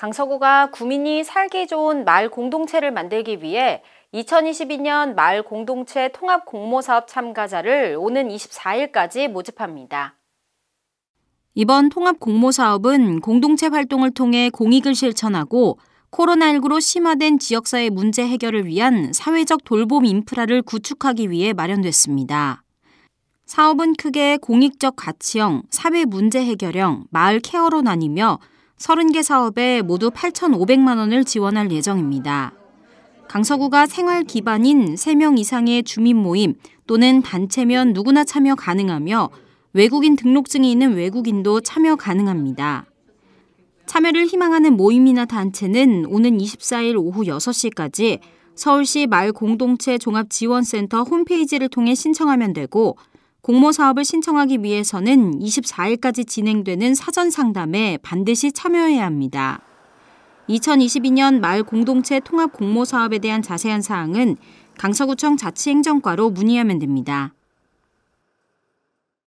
강서구가 구민이 살기 좋은 마을 공동체를 만들기 위해 2022년 마을 공동체 통합 공모 사업 참가자를 오는 24일까지 모집합니다. 이번 통합 공모 사업은 공동체 활동을 통해 공익을 실천하고 코로나19로 심화된 지역사회 문제 해결을 위한 사회적 돌봄 인프라를 구축하기 위해 마련됐습니다. 사업은 크게 공익적 가치형, 사회 문제 해결형, 마을 케어로 나뉘며 30개 사업에 모두 8,500만 원을 지원할 예정입니다. 강서구가 생활 기반인 3명 이상의 주민 모임 또는 단체면 누구나 참여 가능하며 외국인 등록증이 있는 외국인도 참여 가능합니다. 참여를 희망하는 모임이나 단체는 오는 24일 오후 6시까지 서울시 마을공동체 종합지원센터 홈페이지를 통해 신청하면 되고 공모 사업을 신청하기 위해서는 24일까지 진행되는 사전 상담에 반드시 참여해야 합니다. 2022년 말 공동체 통합 공모 사업에 대한 자세한 사항은 강서구청 자치행정과로 문의하면 됩니다.